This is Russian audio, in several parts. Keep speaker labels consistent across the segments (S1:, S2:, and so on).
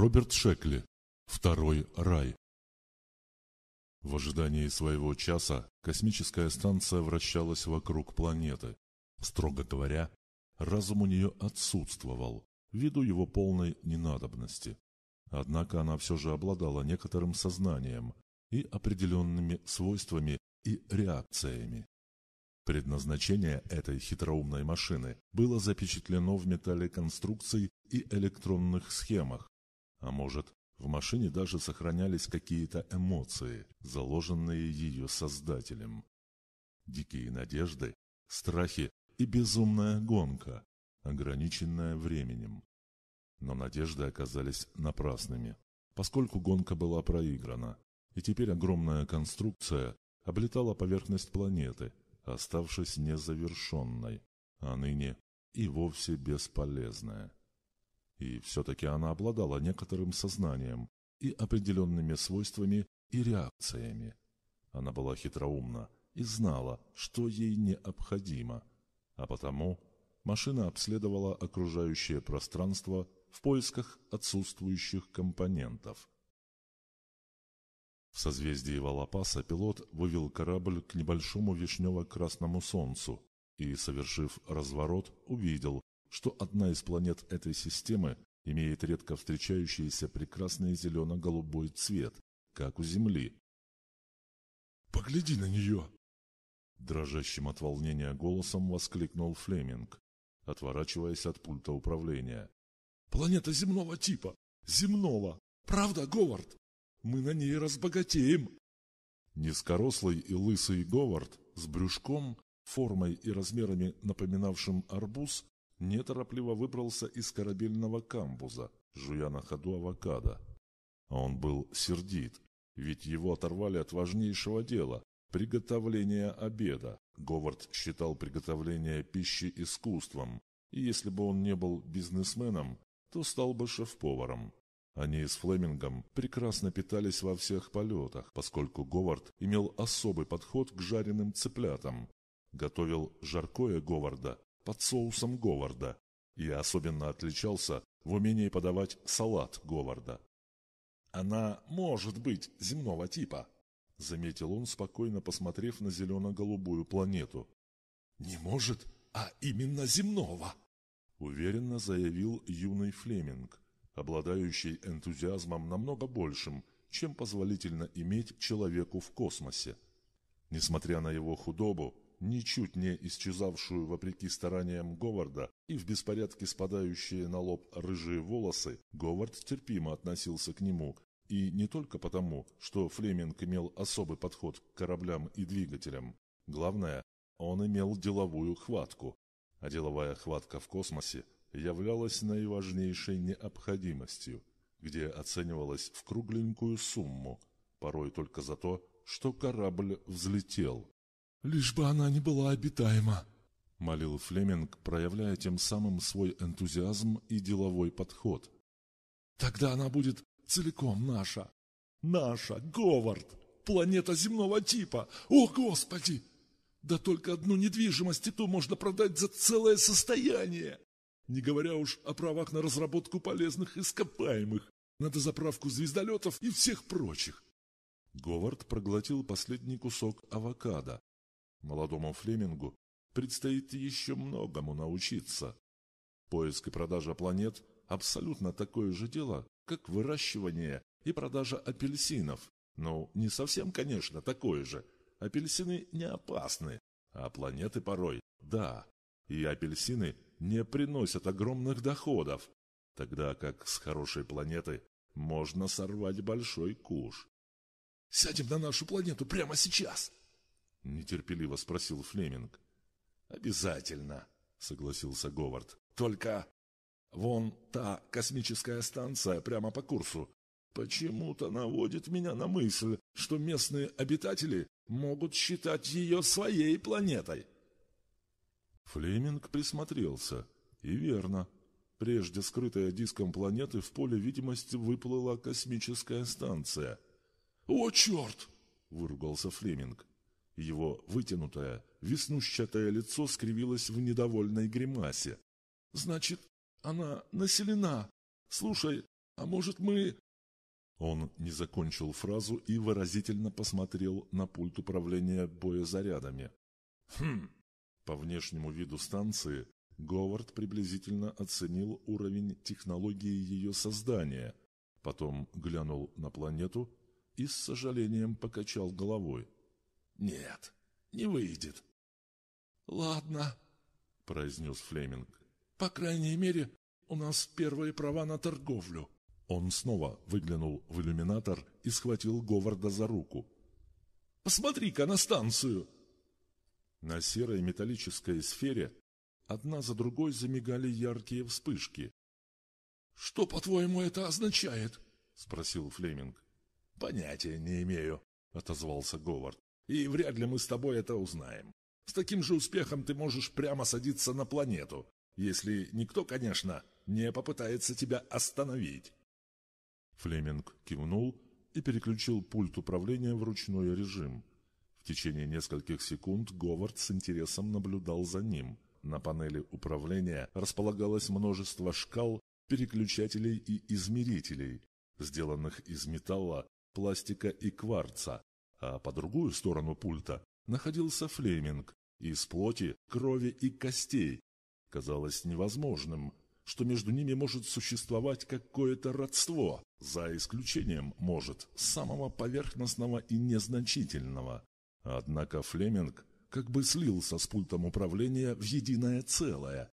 S1: Роберт Шекли. Второй рай. В ожидании своего часа космическая станция вращалась вокруг планеты. Строго говоря, разум у нее отсутствовал, ввиду его полной ненадобности. Однако она все же обладала некоторым сознанием и определенными свойствами и реакциями. Предназначение этой хитроумной машины было запечатлено в металле конструкций и электронных схемах, а может, в машине даже сохранялись какие-то эмоции, заложенные ее создателем. Дикие надежды, страхи и безумная гонка, ограниченная временем. Но надежды оказались напрасными, поскольку гонка была проиграна, и теперь огромная конструкция облетала поверхность планеты, оставшись незавершенной, а ныне и вовсе бесполезная. И все-таки она обладала некоторым сознанием и определенными свойствами и реакциями. Она была хитроумна и знала, что ей необходимо, а потому машина обследовала окружающее пространство в поисках отсутствующих компонентов. В созвездии Валапаса пилот вывел корабль к небольшому вишнево-красному солнцу и, совершив разворот, увидел, что одна из планет этой системы имеет редко встречающийся прекрасный зелено-голубой цвет, как у Земли. «Погляди на нее!» Дрожащим от волнения голосом воскликнул Флеминг, отворачиваясь от пульта управления. «Планета земного типа! Земного! Правда, Говард? Мы на ней разбогатеем!» Низкорослый и лысый Говард с брюшком, формой и размерами напоминавшим арбуз, неторопливо выбрался из корабельного камбуза, жуя на ходу авокадо. Он был сердит, ведь его оторвали от важнейшего дела – приготовления обеда. Говард считал приготовление пищи искусством, и если бы он не был бизнесменом, то стал бы шеф-поваром. Они с Флемингом прекрасно питались во всех полетах, поскольку Говард имел особый подход к жареным цыплятам. Готовил жаркое Говарда под соусом Говарда и особенно отличался в умении подавать салат Говарда. «Она может быть земного типа», — заметил он, спокойно посмотрев на зелено-голубую планету. «Не может, а именно земного», — уверенно заявил юный Флеминг, обладающий энтузиазмом намного большим, чем позволительно иметь человеку в космосе. Несмотря на его худобу, ничуть не исчезавшую вопреки стараниям Говарда и в беспорядке спадающие на лоб рыжие волосы, Говард терпимо относился к нему, и не только потому, что Флеминг имел особый подход к кораблям и двигателям. Главное, он имел деловую хватку, а деловая хватка в космосе являлась наиважнейшей необходимостью, где оценивалась в кругленькую сумму, порой только за то, что корабль взлетел. «Лишь бы она не была обитаема», — молил Флеминг, проявляя тем самым свой энтузиазм и деловой подход. «Тогда она будет целиком наша. Наша, Говард, планета земного типа. О, Господи! Да только одну недвижимость и ту можно продать за целое состояние!» не говоря уж о правах на разработку полезных ископаемых, на дозаправку звездолетов и всех прочих. Говард проглотил последний кусок авокадо, Молодому Флемингу предстоит еще многому научиться. Поиск и продажа планет – абсолютно такое же дело, как выращивание и продажа апельсинов. Ну, не совсем, конечно, такое же. Апельсины не опасны, а планеты порой – да. И апельсины не приносят огромных доходов, тогда как с хорошей планеты можно сорвать большой куш. «Сядем на нашу планету прямо сейчас!» — нетерпеливо спросил Флеминг. «Обязательно», — согласился Говард. «Только вон та космическая станция прямо по курсу. Почему-то наводит меня на мысль, что местные обитатели могут считать ее своей планетой». Флеминг присмотрелся. И верно. Прежде скрытая диском планеты в поле видимости выплыла космическая станция. «О, черт!» — выругался Флеминг. Его вытянутое, веснущатое лицо скривилось в недовольной гримасе. «Значит, она населена. Слушай, а может мы...» Он не закончил фразу и выразительно посмотрел на пульт управления боезарядами. «Хм!» По внешнему виду станции Говард приблизительно оценил уровень технологии ее создания, потом глянул на планету и с сожалением покачал головой. «Нет, не выйдет». «Ладно», — произнес Флеминг. «По крайней мере, у нас первые права на торговлю». Он снова выглянул в иллюминатор и схватил Говарда за руку. «Посмотри-ка на станцию!» На серой металлической сфере одна за другой замигали яркие вспышки. «Что, по-твоему, это означает?» — спросил Флеминг. «Понятия не имею», — отозвался Говард и вряд ли мы с тобой это узнаем. С таким же успехом ты можешь прямо садиться на планету, если никто, конечно, не попытается тебя остановить». Флеминг кивнул и переключил пульт управления в ручной режим. В течение нескольких секунд Говард с интересом наблюдал за ним. На панели управления располагалось множество шкал, переключателей и измерителей, сделанных из металла, пластика и кварца, а по другую сторону пульта находился Флеминг из плоти, крови и костей. Казалось невозможным, что между ними может существовать какое-то родство, за исключением, может, самого поверхностного и незначительного. Однако Флеминг как бы слился с пультом управления в единое целое.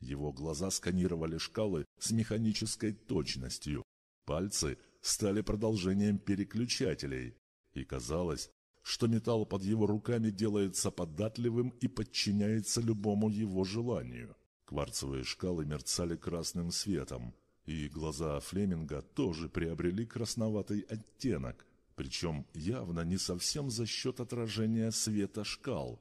S1: Его глаза сканировали шкалы с механической точностью. Пальцы стали продолжением переключателей и казалось, что металл под его руками делается податливым и подчиняется любому его желанию. Кварцевые шкалы мерцали красным светом, и глаза Флеминга тоже приобрели красноватый оттенок, причем явно не совсем за счет отражения света шкал.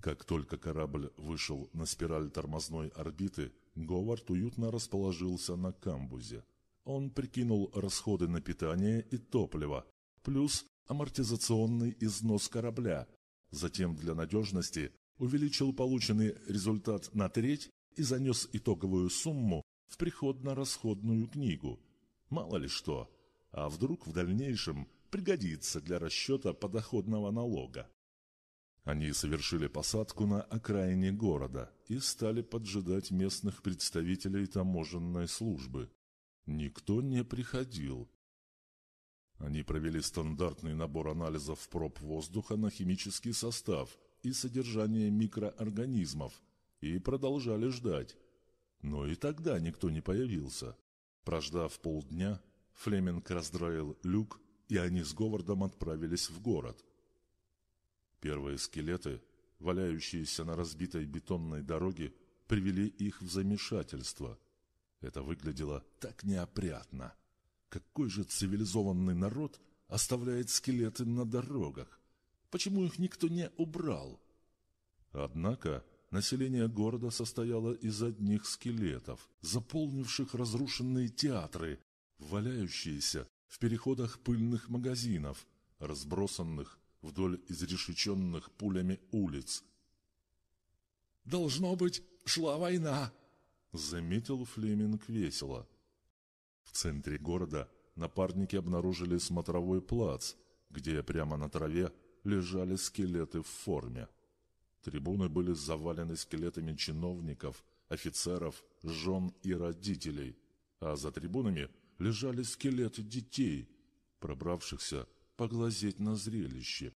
S1: Как только корабль вышел на спираль тормозной орбиты, Говард уютно расположился на камбузе. Он прикинул расходы на питание и топливо, плюс амортизационный износ корабля, затем для надежности увеличил полученный результат на треть и занес итоговую сумму в приходно-расходную книгу. Мало ли что, а вдруг в дальнейшем пригодится для расчета подоходного налога. Они совершили посадку на окраине города и стали поджидать местных представителей таможенной службы. Никто не приходил. Они провели стандартный набор анализов проб воздуха на химический состав и содержание микроорганизмов и продолжали ждать. Но и тогда никто не появился. Прождав полдня, Флеминг раздраил люк, и они с Говардом отправились в город. Первые скелеты, валяющиеся на разбитой бетонной дороге, привели их в замешательство. Это выглядело так неопрятно. Какой же цивилизованный народ оставляет скелеты на дорогах? Почему их никто не убрал? Однако население города состояло из одних скелетов, заполнивших разрушенные театры, валяющиеся в переходах пыльных магазинов, разбросанных вдоль изрешеченных пулями улиц. «Должно быть, шла война!» — заметил Флеминг весело. В центре города напарники обнаружили смотровой плац, где прямо на траве лежали скелеты в форме. Трибуны были завалены скелетами чиновников, офицеров, жен и родителей, а за трибунами лежали скелеты детей, пробравшихся поглазеть на зрелище.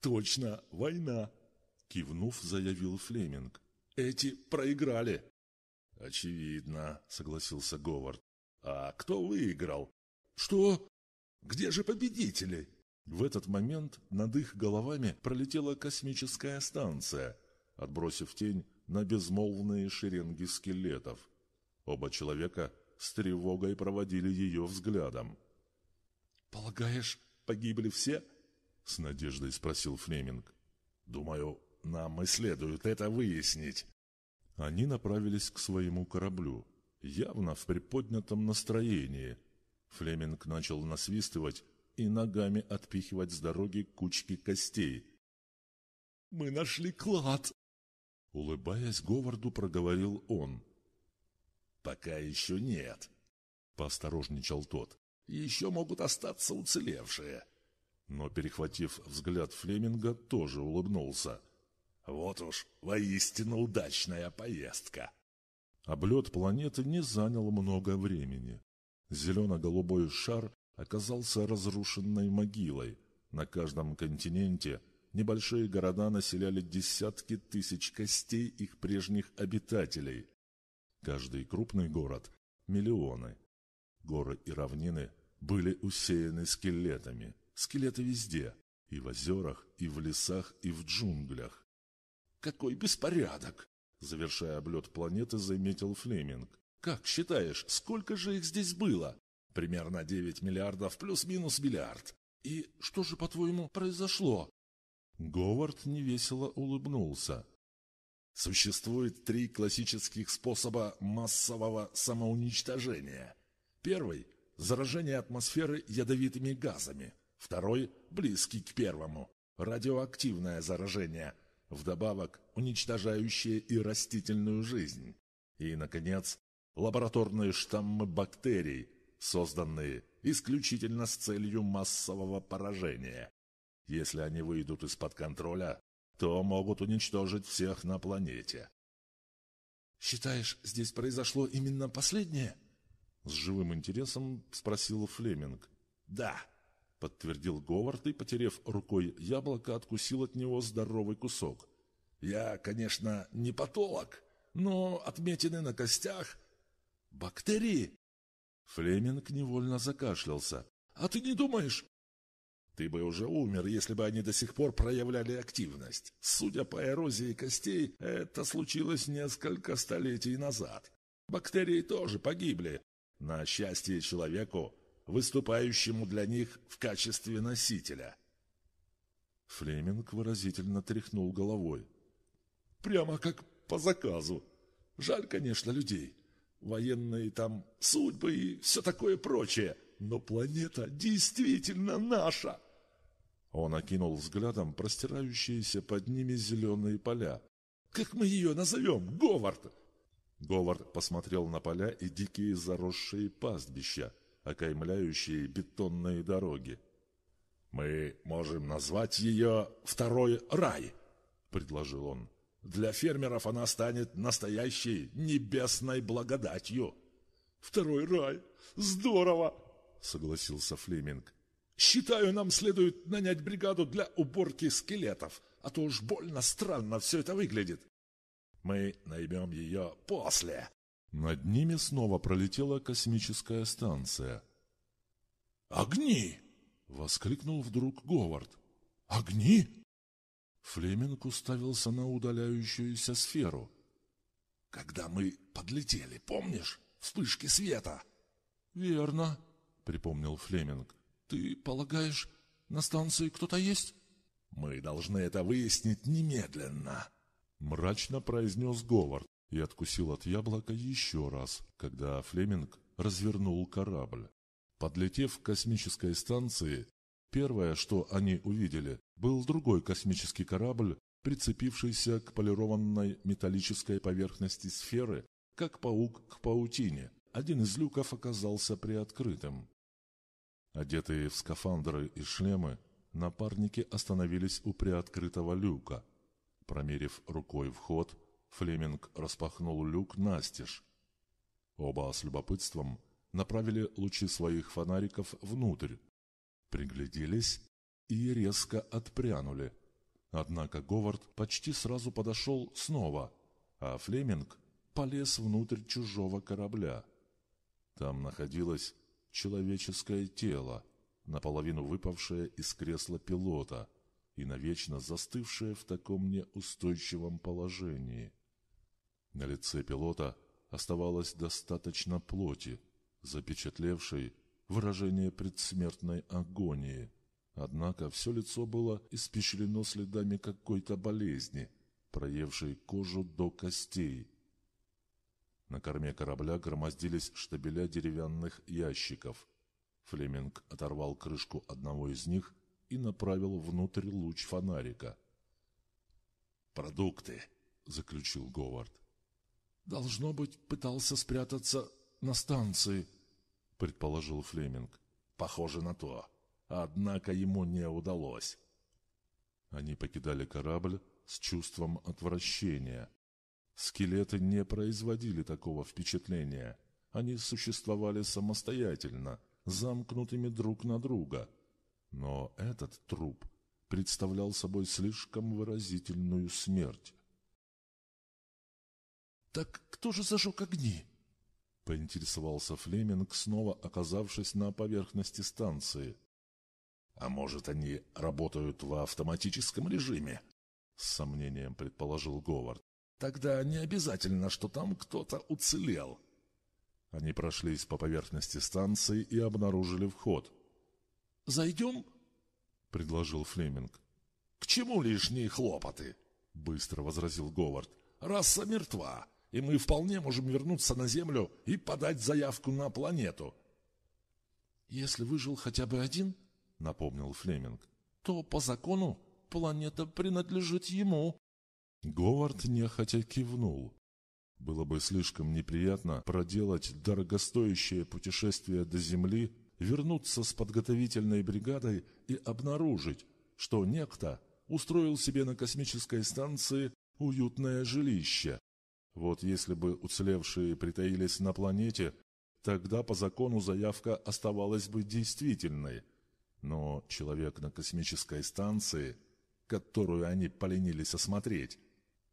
S1: «Точно, война!» — кивнув, заявил Флеминг. «Эти проиграли!» «Очевидно», — согласился Говард. А кто выиграл? Что? Где же победители? В этот момент над их головами пролетела космическая станция, отбросив тень на безмолвные шеренги скелетов. Оба человека с тревогой проводили ее взглядом. «Полагаешь, погибли все?» — с надеждой спросил Флеминг. «Думаю, нам и следует это выяснить». Они направились к своему кораблю явно в приподнятом настроении. Флеминг начал насвистывать и ногами отпихивать с дороги кучки костей. «Мы нашли клад!» Улыбаясь, Говарду проговорил он. «Пока еще нет», — поосторожничал тот. «Еще могут остаться уцелевшие». Но, перехватив взгляд Флеминга, тоже улыбнулся. «Вот уж, воистину удачная поездка!» Облет планеты не занял много времени. Зелено-голубой шар оказался разрушенной могилой. На каждом континенте небольшие города населяли десятки тысяч костей их прежних обитателей. Каждый крупный город – миллионы. Горы и равнины были усеяны скелетами. Скелеты везде – и в озерах, и в лесах, и в джунглях. «Какой беспорядок!» Завершая облет планеты, заметил Флеминг. «Как считаешь, сколько же их здесь было?» «Примерно 9 миллиардов плюс-минус миллиард. И что же, по-твоему, произошло?» Говард невесело улыбнулся. «Существует три классических способа массового самоуничтожения. Первый – заражение атмосферы ядовитыми газами. Второй – близкий к первому – радиоактивное заражение – вдобавок уничтожающие и растительную жизнь. И, наконец, лабораторные штаммы бактерий, созданные исключительно с целью массового поражения. Если они выйдут из-под контроля, то могут уничтожить всех на планете. «Считаешь, здесь произошло именно последнее?» С живым интересом спросил Флеминг. «Да», подтвердил Говард и, потерев рукой яблоко, откусил от него здоровый кусок. «Я, конечно, не потолок, но отметины на костях...» «Бактерии!» Флеминг невольно закашлялся. «А ты не думаешь?» «Ты бы уже умер, если бы они до сих пор проявляли активность. Судя по эрозии костей, это случилось несколько столетий назад. Бактерии тоже погибли. На счастье человеку выступающему для них в качестве носителя. Флеминг выразительно тряхнул головой. «Прямо как по заказу. Жаль, конечно, людей. Военные там судьбы и все такое прочее. Но планета действительно наша!» Он окинул взглядом простирающиеся под ними зеленые поля. «Как мы ее назовем? Говард!» Говард посмотрел на поля и дикие заросшие пастбища, окаймляющие бетонные дороги. «Мы можем назвать ее «Второй рай», — предложил он. «Для фермеров она станет настоящей небесной благодатью». «Второй рай! Здорово!» — согласился Флеминг. «Считаю, нам следует нанять бригаду для уборки скелетов, а то уж больно странно все это выглядит». «Мы наймем ее после», над ними снова пролетела космическая станция. «Огни!» — воскликнул вдруг Говард. «Огни?» Флеминг уставился на удаляющуюся сферу. «Когда мы подлетели, помнишь? Вспышки света!» «Верно», — припомнил Флеминг. «Ты полагаешь, на станции кто-то есть?» «Мы должны это выяснить немедленно», — мрачно произнес Говард и откусил от яблока еще раз, когда Флеминг развернул корабль. Подлетев к космической станции, первое, что они увидели, был другой космический корабль, прицепившийся к полированной металлической поверхности сферы, как паук к паутине. Один из люков оказался приоткрытым. Одетые в скафандры и шлемы, напарники остановились у приоткрытого люка. Промерив рукой вход, Флеминг распахнул люк настежь. Оба с любопытством направили лучи своих фонариков внутрь. Пригляделись и резко отпрянули. Однако Говард почти сразу подошел снова, а Флеминг полез внутрь чужого корабля. Там находилось человеческое тело, наполовину выпавшее из кресла пилота и навечно застывшее в таком неустойчивом положении. На лице пилота оставалось достаточно плоти, запечатлевшей выражение предсмертной агонии. Однако все лицо было испещрено следами какой-то болезни, проевшей кожу до костей. На корме корабля громоздились штабеля деревянных ящиков. Флеминг оторвал крышку одного из них и направил внутрь луч фонарика. «Продукты!» — заключил Говард. Должно быть, пытался спрятаться на станции, предположил Флеминг. Похоже на то. Однако ему не удалось. Они покидали корабль с чувством отвращения. Скелеты не производили такого впечатления. Они существовали самостоятельно, замкнутыми друг на друга. Но этот труп представлял собой слишком выразительную смерть. «Так кто же зажег огни?» — поинтересовался Флеминг, снова оказавшись на поверхности станции. «А может, они работают в автоматическом режиме?» — с сомнением предположил Говард. «Тогда не обязательно, что там кто-то уцелел». Они прошлись по поверхности станции и обнаружили вход. «Зайдем?» — предложил Флеминг. «К чему лишние хлопоты?» — быстро возразил Говард. «Раса мертва и мы вполне можем вернуться на Землю и подать заявку на планету». «Если выжил хотя бы один, — напомнил Флеминг, — то по закону планета принадлежит ему». Говард нехотя кивнул. Было бы слишком неприятно проделать дорогостоящее путешествие до Земли, вернуться с подготовительной бригадой и обнаружить, что некто устроил себе на космической станции уютное жилище, вот если бы уцелевшие притаились на планете, тогда по закону заявка оставалась бы действительной. Но человек на космической станции, которую они поленились осмотреть,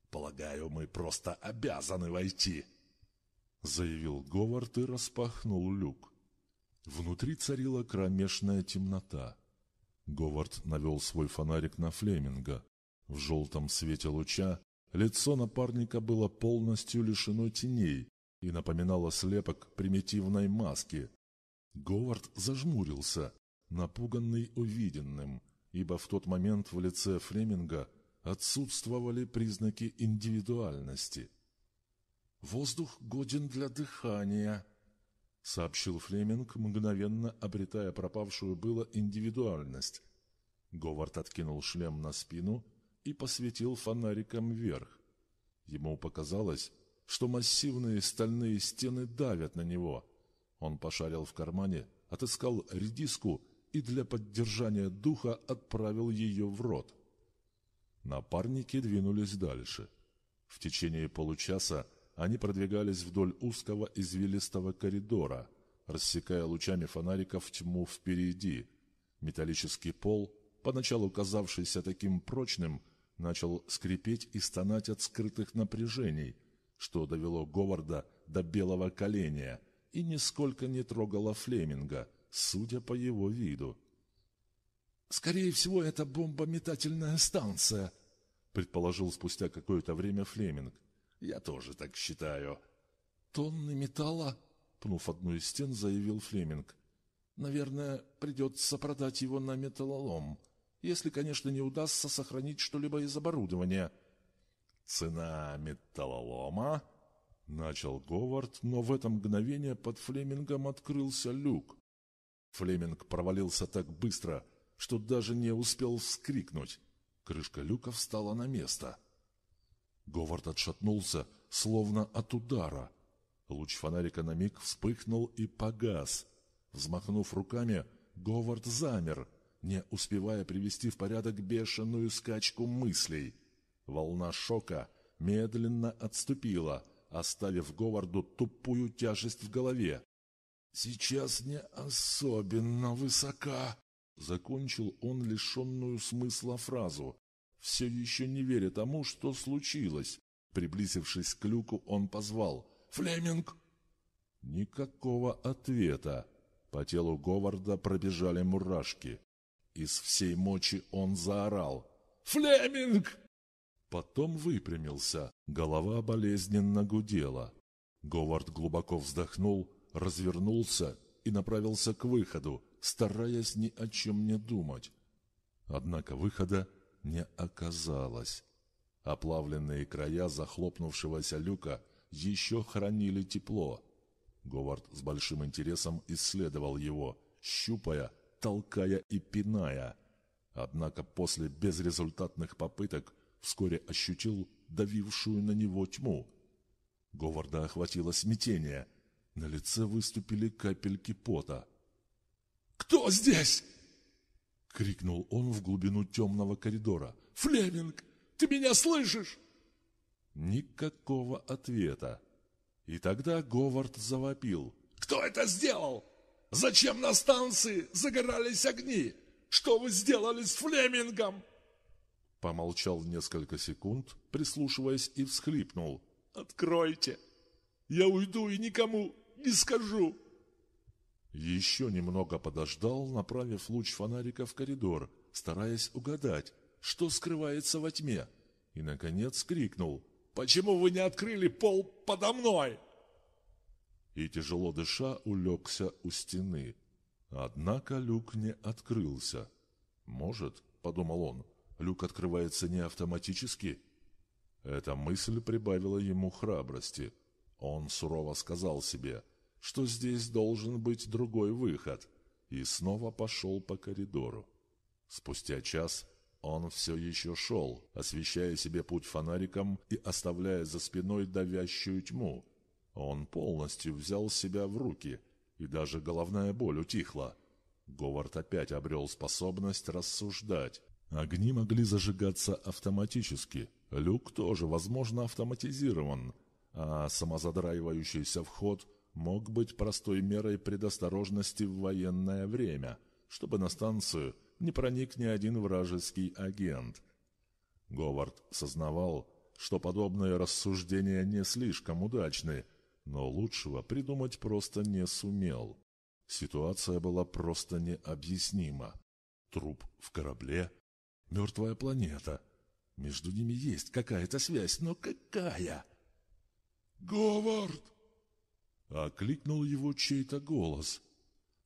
S1: «Полагаю, мы просто обязаны войти», — заявил Говард и распахнул люк. Внутри царила кромешная темнота. Говард навел свой фонарик на Флеминга. В желтом свете луча Лицо напарника было полностью лишено теней и напоминало слепок примитивной маски. Говард зажмурился, напуганный увиденным, ибо в тот момент в лице Флеминга отсутствовали признаки индивидуальности. «Воздух годен для дыхания», — сообщил Флеминг, мгновенно обретая пропавшую было индивидуальность. Говард откинул шлем на спину — и посветил фонариком вверх. Ему показалось, что массивные стальные стены давят на него. Он пошарил в кармане, отыскал редиску и для поддержания духа отправил ее в рот. Напарники двинулись дальше. В течение получаса они продвигались вдоль узкого извилистого коридора, рассекая лучами фонариков тьму впереди. Металлический пол поначалу казавшийся таким прочным, начал скрипеть и стонать от скрытых напряжений, что довело Говарда до белого коленя и нисколько не трогало Флеминга, судя по его виду. «Скорее всего, это бомбометательная станция», — предположил спустя какое-то время Флеминг. «Я тоже так считаю». «Тонны металла?» — пнув одну из стен, заявил Флеминг. «Наверное, придется продать его на металлолом» если, конечно, не удастся сохранить что-либо из оборудования. «Цена металлолома?» — начал Говард, но в это мгновение под Флемингом открылся люк. Флеминг провалился так быстро, что даже не успел вскрикнуть. Крышка люка встала на место. Говард отшатнулся, словно от удара. Луч фонарика на миг вспыхнул и погас. Взмахнув руками, Говард замер — не успевая привести в порядок бешеную скачку мыслей. Волна шока медленно отступила, оставив Говарду тупую тяжесть в голове. «Сейчас не особенно высока», — закончил он лишенную смысла фразу, все еще не веря тому, что случилось. Приблизившись к люку, он позвал «Флеминг!». Никакого ответа. По телу Говарда пробежали мурашки. Из всей мочи он заорал «Флеминг!». Потом выпрямился, голова болезненно гудела. Говард глубоко вздохнул, развернулся и направился к выходу, стараясь ни о чем не думать. Однако выхода не оказалось. Оплавленные края захлопнувшегося люка еще хранили тепло. Говард с большим интересом исследовал его, щупая толкая и пиная. Однако после безрезультатных попыток вскоре ощутил давившую на него тьму. Говарда охватило смятение. На лице выступили капельки пота. «Кто здесь?» — крикнул он в глубину темного коридора. «Флеминг, ты меня слышишь?» Никакого ответа. И тогда Говард завопил. «Кто это сделал? Зачем на станции загорались огни? Что вы сделали с Флемингом?» Помолчал несколько секунд, прислушиваясь и всхлипнул. «Откройте! Я уйду и никому не скажу!» Еще немного подождал, направив луч фонарика в коридор, стараясь угадать, что скрывается во тьме, и, наконец, крикнул. «Почему вы не открыли пол подо мной?» и, тяжело дыша, улегся у стены. Однако люк не открылся. «Может, — подумал он, — люк открывается не автоматически?» Эта мысль прибавила ему храбрости. Он сурово сказал себе, что здесь должен быть другой выход, и снова пошел по коридору. Спустя час он все еще шел, освещая себе путь фонариком и оставляя за спиной давящую тьму, он полностью взял себя в руки, и даже головная боль утихла. Говард опять обрел способность рассуждать. Огни могли зажигаться автоматически, люк тоже, возможно, автоматизирован, а самозадраивающийся вход мог быть простой мерой предосторожности в военное время, чтобы на станцию не проник ни один вражеский агент. Говард сознавал, что подобные рассуждения не слишком удачны – но лучшего придумать просто не сумел. Ситуация была просто необъяснима. Труп в корабле, мертвая планета. Между ними есть какая-то связь, но какая? «Говард!» Окликнул его чей-то голос.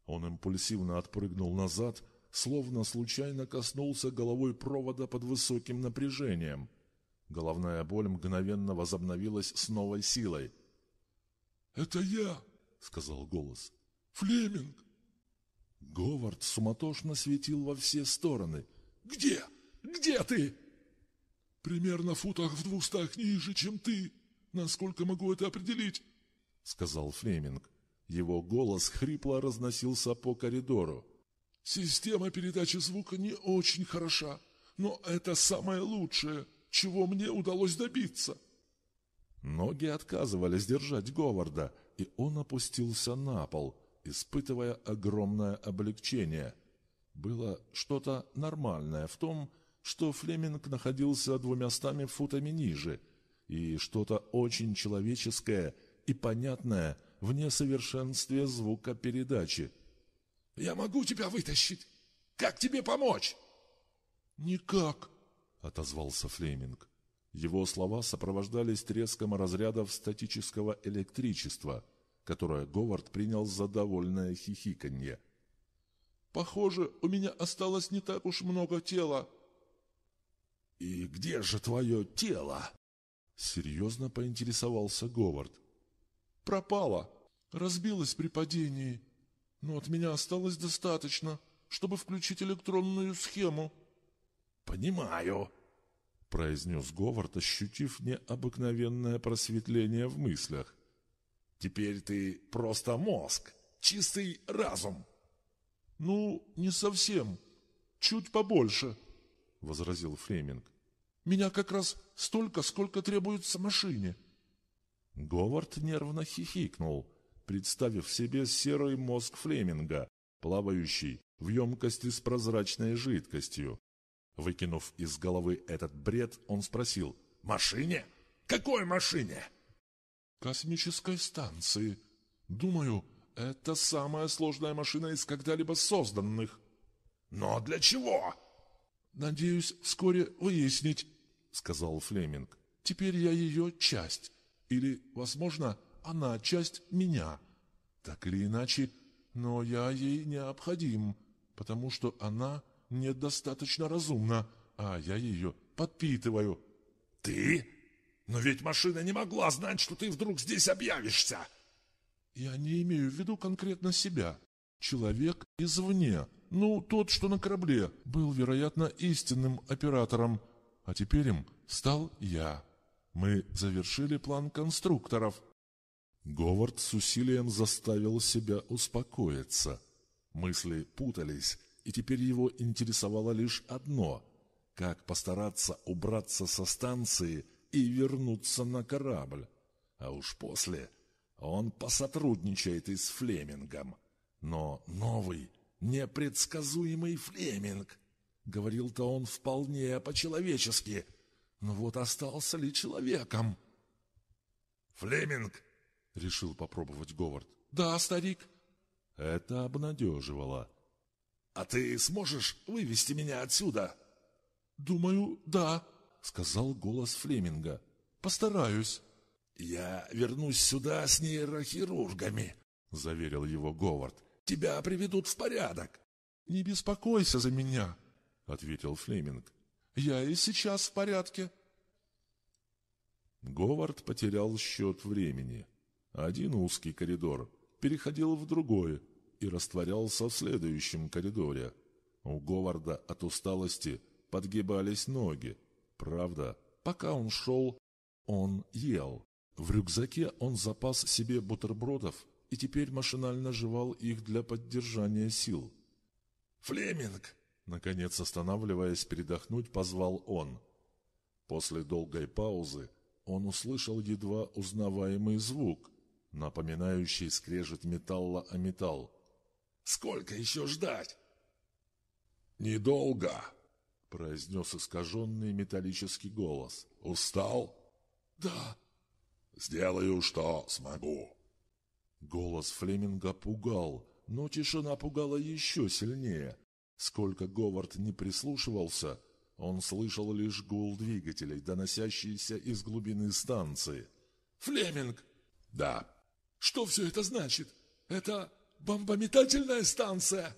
S1: Он импульсивно отпрыгнул назад, словно случайно коснулся головой провода под высоким напряжением. Головная боль мгновенно возобновилась с новой силой – «Это я!» — сказал голос. «Флеминг!» Говард суматошно светил во все стороны. «Где? Где ты?» «Примерно в футах в двухстах ниже, чем ты. Насколько могу это определить?» — сказал Флеминг. Его голос хрипло разносился по коридору. «Система передачи звука не очень хороша, но это самое лучшее, чего мне удалось добиться». Ноги отказывались держать Говарда, и он опустился на пол, испытывая огромное облегчение. Было что-то нормальное в том, что Флеминг находился двумястами футами ниже, и что-то очень человеческое и понятное в несовершенстве звука передачи. «Я могу тебя вытащить! Как тебе помочь?» «Никак!» — отозвался Флеминг. Его слова сопровождались треском разрядов статического электричества, которое Говард принял за довольное хихиканье. «Похоже, у меня осталось не так уж много тела». «И где же твое тело?» Серьезно поинтересовался Говард. «Пропало. Разбилось при падении. Но от меня осталось достаточно, чтобы включить электронную схему». «Понимаю», произнес Говард, ощутив необыкновенное просветление в мыслях. «Теперь ты просто мозг, чистый разум!» «Ну, не совсем, чуть побольше», — возразил Флеминг. «Меня как раз столько, сколько требуется машине». Говард нервно хихикнул, представив себе серый мозг Флеминга, плавающий в емкости с прозрачной жидкостью, Выкинув из головы этот бред, он спросил «Машине? Какой машине?» «Космической станции. Думаю, это самая сложная машина из когда-либо созданных». «Но для чего?» «Надеюсь вскоре выяснить», — сказал Флеминг. «Теперь я ее часть. Или, возможно, она часть меня. Так или иначе, но я ей необходим, потому что она недостаточно разумна, а я ее подпитываю». «Ты? Но ведь машина не могла знать, что ты вдруг здесь объявишься!» «Я не имею в виду конкретно себя. Человек извне, ну, тот, что на корабле, был, вероятно, истинным оператором, а теперь им стал я. Мы завершили план конструкторов». Говард с усилием заставил себя успокоиться. Мысли путались, и теперь его интересовало лишь одно – как постараться убраться со станции и вернуться на корабль. А уж после он посотрудничает и с Флемингом. Но новый, непредсказуемый Флеминг, говорил-то он вполне по-человечески, но вот остался ли человеком? «Флеминг!» — решил попробовать Говард. «Да, старик!» Это обнадеживало. «А ты сможешь вывести меня отсюда?» «Думаю, да», — сказал голос Флеминга. «Постараюсь». «Я вернусь сюда с нейрохирургами», — заверил его Говард. «Тебя приведут в порядок». «Не беспокойся за меня», — ответил Флеминг. «Я и сейчас в порядке». Говард потерял счет времени. Один узкий коридор переходил в другой — и растворялся в следующем коридоре. У Говарда от усталости подгибались ноги. Правда, пока он шел, он ел. В рюкзаке он запас себе бутербродов и теперь машинально жевал их для поддержания сил. «Флеминг!» Наконец, останавливаясь передохнуть, позвал он. После долгой паузы он услышал едва узнаваемый звук, напоминающий скрежет металла о металл. Сколько еще ждать?» «Недолго», — произнес искаженный металлический голос. «Устал?» «Да». «Сделаю, что смогу». Голос Флеминга пугал, но тишина пугала еще сильнее. Сколько Говард не прислушивался, он слышал лишь гул двигателей, доносящийся из глубины станции. «Флеминг!» «Да». «Что все это значит? Это бомбометательная станция!»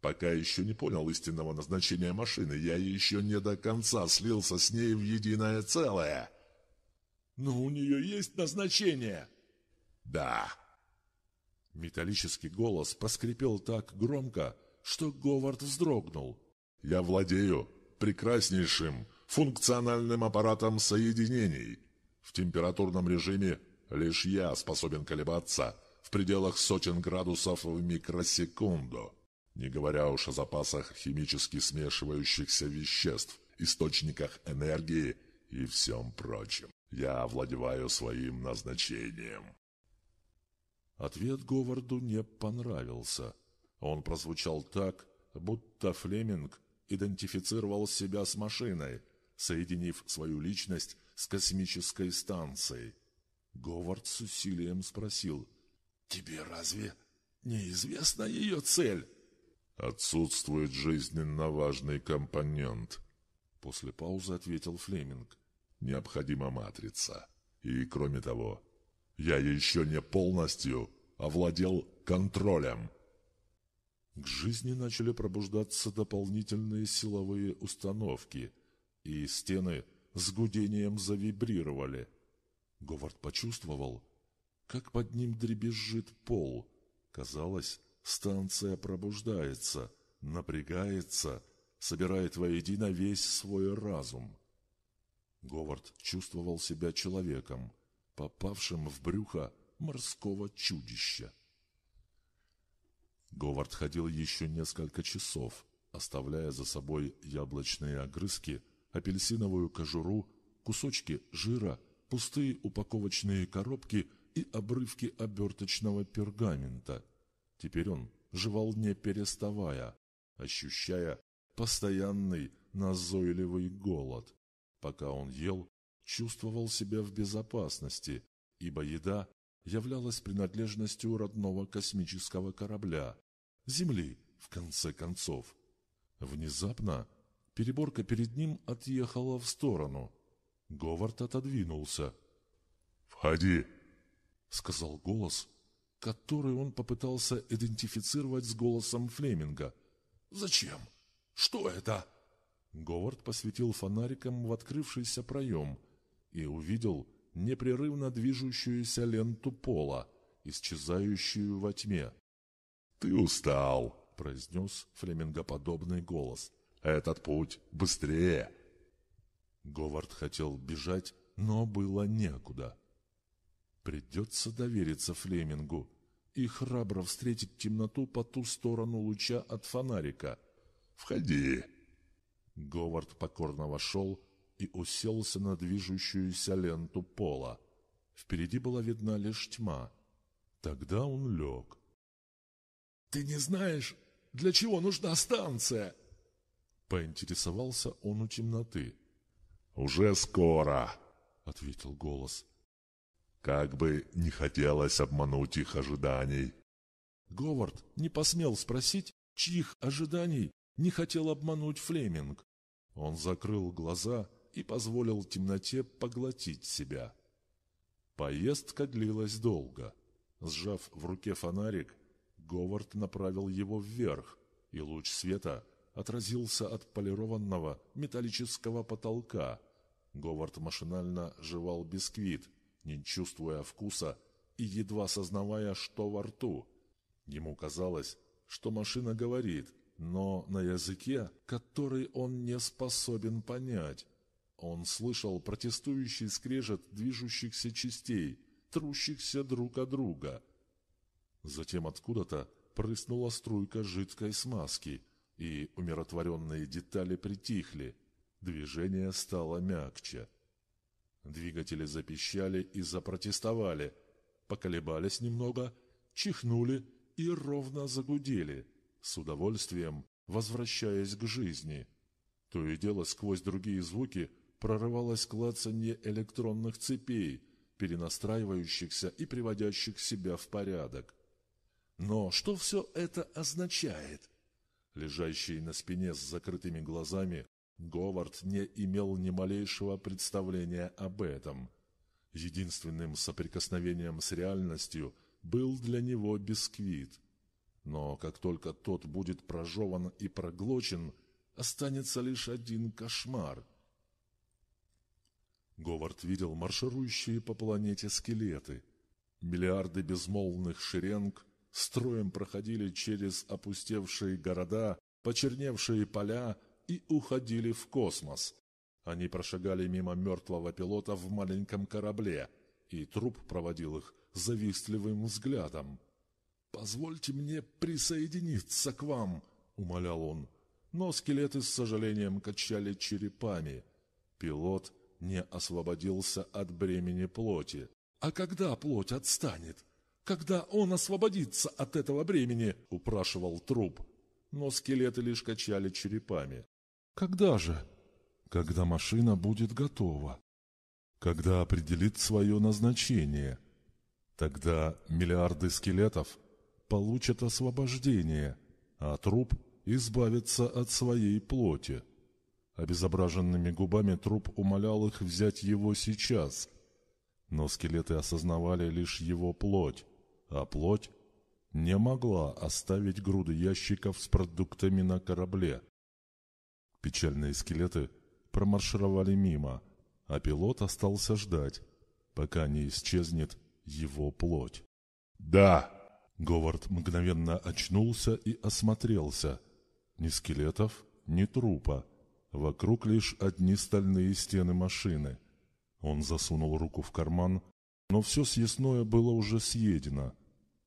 S1: Пока еще не понял истинного назначения машины, я еще не до конца слился с ней в единое целое. «Но ну, у нее есть назначение!» «Да!» Металлический голос поскрипел так громко, что Говард вздрогнул. «Я владею прекраснейшим функциональным аппаратом соединений. В температурном режиме лишь я способен колебаться» в пределах сотен градусов в микросекунду, не говоря уж о запасах химически смешивающихся веществ, источниках энергии и всем прочем. Я овладеваю своим назначением. Ответ Говарду не понравился. Он прозвучал так, будто Флеминг идентифицировал себя с машиной, соединив свою личность с космической станцией. Говард с усилием спросил – Тебе разве неизвестна ее цель? Отсутствует жизненно важный компонент. После паузы ответил Флеминг. Необходима матрица. И кроме того, я еще не полностью овладел контролем. К жизни начали пробуждаться дополнительные силовые установки, и стены с гудением завибрировали. Говард почувствовал, как под ним дребезжит пол. Казалось, станция пробуждается, напрягается, собирает воедино весь свой разум. Говард чувствовал себя человеком, попавшим в брюхо морского чудища. Говард ходил еще несколько часов, оставляя за собой яблочные огрызки, апельсиновую кожуру, кусочки жира, пустые упаковочные коробки – и обрывки оберточного пергамента. Теперь он жевал не переставая, ощущая постоянный назойливый голод. Пока он ел, чувствовал себя в безопасности, ибо еда являлась принадлежностью родного космического корабля, Земли, в конце концов. Внезапно переборка перед ним отъехала в сторону. Говард отодвинулся. «Входи!» сказал голос, который он попытался идентифицировать с голосом Флеминга. «Зачем? Что это?» Говард посветил фонариком в открывшийся проем и увидел непрерывно движущуюся ленту пола, исчезающую во тьме. «Ты устал!» — произнес флемингоподобный голос. «Этот путь быстрее!» Говард хотел бежать, но было некуда. Придется довериться Флемингу и храбро встретить темноту по ту сторону луча от фонарика. «Входи!» Говард покорно вошел и уселся на движущуюся ленту пола. Впереди была видна лишь тьма. Тогда он лег. «Ты не знаешь, для чего нужна станция?» Поинтересовался он у темноты. «Уже скоро!» — ответил голос. Как бы не хотелось обмануть их ожиданий. Говард не посмел спросить, чьих ожиданий не хотел обмануть Флеминг. Он закрыл глаза и позволил темноте поглотить себя. Поездка длилась долго. Сжав в руке фонарик, Говард направил его вверх, и луч света отразился от полированного металлического потолка. Говард машинально жевал бисквит, не чувствуя вкуса и едва сознавая, что во рту. Ему казалось, что машина говорит, но на языке, который он не способен понять. Он слышал протестующий скрежет движущихся частей, трущихся друг о друга. Затем откуда-то прыснула струйка жидкой смазки, и умиротворенные детали притихли. Движение стало мягче. Двигатели запищали и запротестовали, поколебались немного, чихнули и ровно загудели, с удовольствием возвращаясь к жизни. То и дело сквозь другие звуки прорывалось клацанье электронных цепей, перенастраивающихся и приводящих себя в порядок. Но что все это означает? Лежащий на спине с закрытыми глазами Говард не имел ни малейшего представления об этом. Единственным соприкосновением с реальностью был для него бисквит. Но как только тот будет прожеван и проглочен, останется лишь один кошмар. Говард видел марширующие по планете скелеты. Миллиарды безмолвных шеренг строем проходили через опустевшие города, почерневшие поля, и уходили в космос. Они прошагали мимо мертвого пилота в маленьком корабле, и труп проводил их завистливым взглядом. «Позвольте мне присоединиться к вам», — умолял он. Но скелеты с сожалением качали черепами. Пилот не освободился от бремени плоти. «А когда плоть отстанет? Когда он освободится от этого бремени?» — упрашивал труп. Но скелеты лишь качали черепами. Когда же? Когда машина будет готова. Когда определит свое назначение. Тогда миллиарды скелетов получат освобождение, а труп избавится от своей плоти. Обезображенными губами труп умолял их взять его сейчас. Но скелеты осознавали лишь его плоть, а плоть не могла оставить груды ящиков с продуктами на корабле. Печальные скелеты промаршировали мимо, а пилот остался ждать, пока не исчезнет его плоть. «Да!» Говард мгновенно очнулся и осмотрелся. Ни скелетов, ни трупа. Вокруг лишь одни стальные стены машины. Он засунул руку в карман, но все съестное было уже съедено.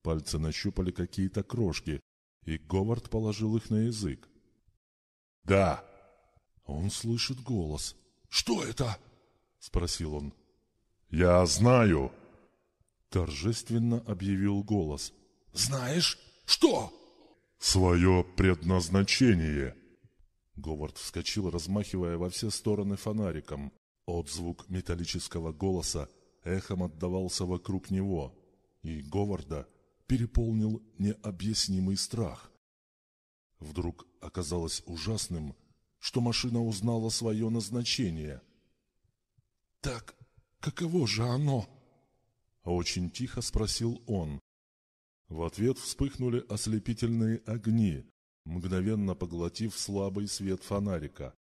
S1: Пальцы нащупали какие-то крошки, и Говард положил их на язык. «Да!» Он слышит голос. «Что это?» — спросил он. «Я знаю!» Торжественно объявил голос. «Знаешь? Что?» «Свое предназначение!» Говард вскочил, размахивая во все стороны фонариком. Отзвук металлического голоса эхом отдавался вокруг него, и Говарда переполнил необъяснимый страх. Вдруг оказалось ужасным, что машина узнала свое назначение. «Так каково же оно?» Очень тихо спросил он. В ответ вспыхнули ослепительные огни, мгновенно поглотив слабый свет фонарика.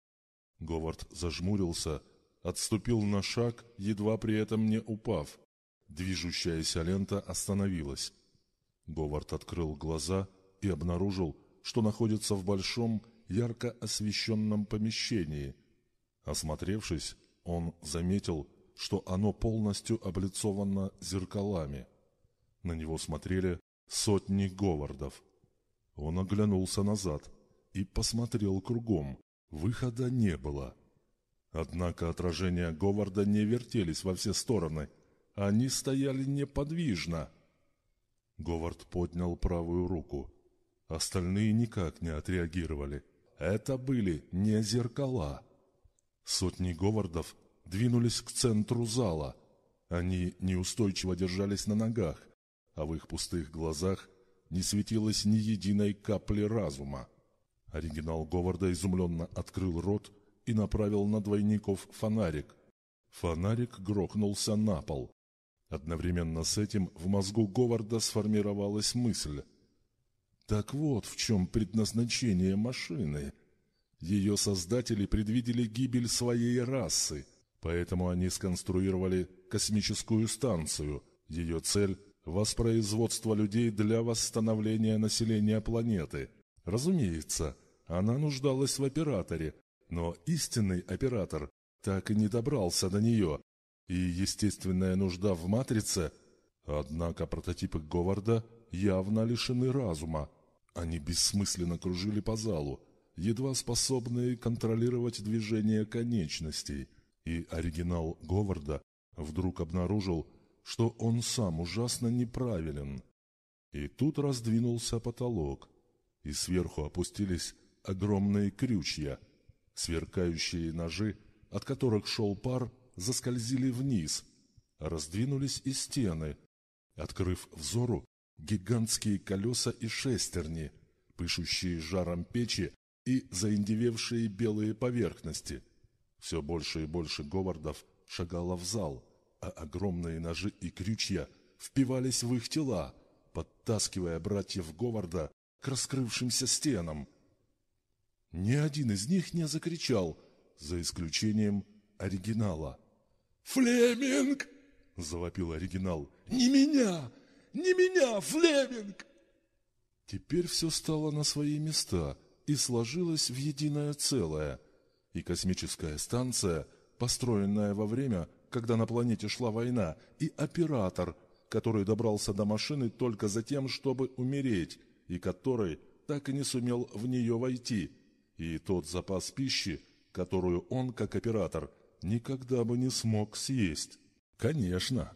S1: Говард зажмурился, отступил на шаг, едва при этом не упав. Движущаяся лента остановилась. Говард открыл глаза и обнаружил, что находится в большом ярко освещенном помещении. Осмотревшись, он заметил, что оно полностью облицовано зеркалами. На него смотрели сотни Говардов. Он оглянулся назад и посмотрел кругом. Выхода не было. Однако отражения Говарда не вертелись во все стороны. Они стояли неподвижно. Говард поднял правую руку. Остальные никак не отреагировали. Это были не зеркала. Сотни Говардов двинулись к центру зала. Они неустойчиво держались на ногах, а в их пустых глазах не светилось ни единой капли разума. Оригинал Говарда изумленно открыл рот и направил на двойников фонарик. Фонарик грохнулся на пол. Одновременно с этим в мозгу Говарда сформировалась мысль. Так вот, в чем предназначение машины. Ее создатели предвидели гибель своей расы, поэтому они сконструировали космическую станцию. Ее цель – воспроизводство людей для восстановления населения планеты. Разумеется, она нуждалась в операторе, но истинный оператор так и не добрался до нее. И естественная нужда в матрице – Однако прототипы Говарда явно лишены разума. Они бессмысленно кружили по залу, едва способные контролировать движение конечностей, и оригинал Говарда вдруг обнаружил, что он сам ужасно неправилен. И тут раздвинулся потолок, и сверху опустились огромные крючья. Сверкающие ножи, от которых шел пар, заскользили вниз, раздвинулись и стены, открыв взору Гигантские колеса и шестерни, пышущие жаром печи и заиндевевшие белые поверхности. Все больше и больше Говардов шагало в зал, а огромные ножи и крючья впивались в их тела, подтаскивая братьев Говарда к раскрывшимся стенам. Ни один из них не закричал, за исключением оригинала. «Флеминг!» — завопил оригинал. «Не меня! Не меня, Флеминг!» Теперь все стало на свои места и сложилось в единое целое. И космическая станция, построенная во время, когда на планете шла война, и оператор, который добрался до машины только за тем, чтобы умереть, и который так и не сумел в нее войти, и тот запас пищи, которую он, как оператор, никогда бы не смог съесть. Конечно,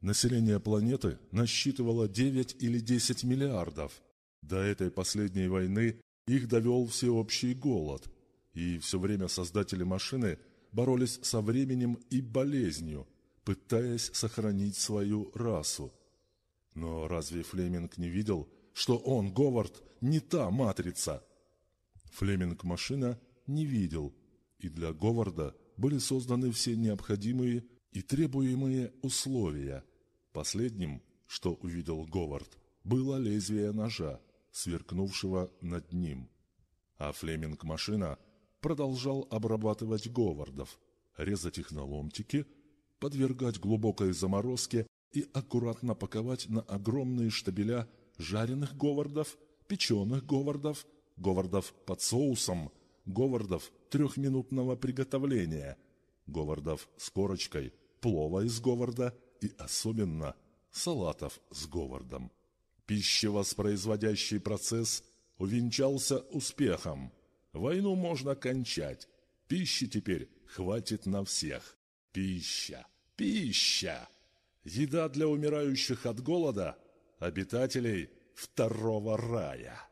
S1: Население планеты насчитывало 9 или 10 миллиардов. До этой последней войны их довел всеобщий голод, и все время создатели машины боролись со временем и болезнью, пытаясь сохранить свою расу. Но разве Флеминг не видел, что он, Говард, не та матрица? Флеминг машина не видел, и для Говарда были созданы все необходимые и требуемые условия. Последним, что увидел Говард, было лезвие ножа, сверкнувшего над ним. А Флеминг-машина продолжал обрабатывать Говардов, резать их на ломтики, подвергать глубокой заморозке и аккуратно паковать на огромные штабеля жареных Говардов, печеных Говардов, Говардов под соусом, Говардов трехминутного приготовления, Говардов с корочкой, плова из Говарда и особенно салатов с Говардом. Пищевоспроизводящий процесс увенчался успехом. Войну можно кончать. Пищи теперь хватит на всех. Пища! Пища! Еда для умирающих от голода обитателей второго рая.